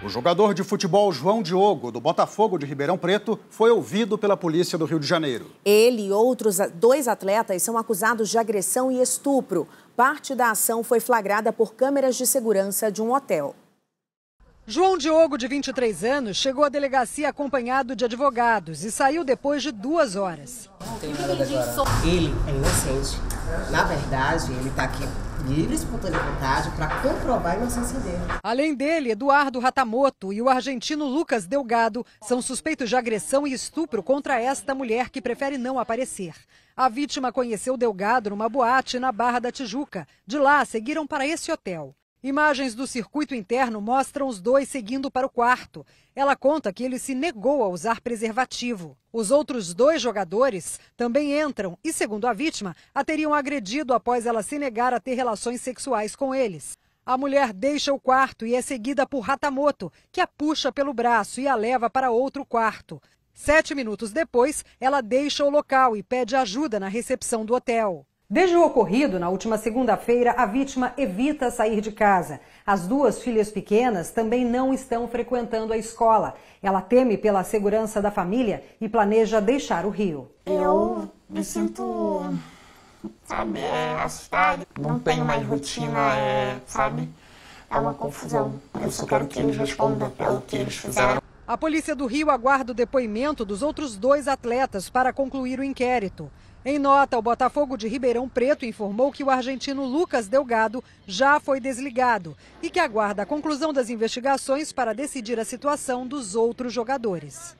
O jogador de futebol João Diogo, do Botafogo de Ribeirão Preto, foi ouvido pela polícia do Rio de Janeiro. Ele e outros dois atletas são acusados de agressão e estupro. Parte da ação foi flagrada por câmeras de segurança de um hotel. João Diogo, de 23 anos, chegou à delegacia acompanhado de advogados e saiu depois de duas horas. Ele é inocente. Na verdade, ele está aqui livre espontânea vontade para comprovar a inocência dele. Além dele, Eduardo Ratamoto e o argentino Lucas Delgado são suspeitos de agressão e estupro contra esta mulher que prefere não aparecer. A vítima conheceu Delgado numa boate na Barra da Tijuca. De lá, seguiram para esse hotel. Imagens do circuito interno mostram os dois seguindo para o quarto. Ela conta que ele se negou a usar preservativo. Os outros dois jogadores também entram e, segundo a vítima, a teriam agredido após ela se negar a ter relações sexuais com eles. A mulher deixa o quarto e é seguida por Ratamoto, que a puxa pelo braço e a leva para outro quarto. Sete minutos depois, ela deixa o local e pede ajuda na recepção do hotel. Desde o ocorrido, na última segunda-feira, a vítima evita sair de casa. As duas filhas pequenas também não estão frequentando a escola. Ela teme pela segurança da família e planeja deixar o Rio. Eu me sinto, sabe, é, assustado. Não tenho mais rotina, é, sabe? É uma confusão. Eu só quero que eles respondam pelo que eles fizeram. A Polícia do Rio aguarda o depoimento dos outros dois atletas para concluir o inquérito. Em nota, o Botafogo de Ribeirão Preto informou que o argentino Lucas Delgado já foi desligado e que aguarda a conclusão das investigações para decidir a situação dos outros jogadores.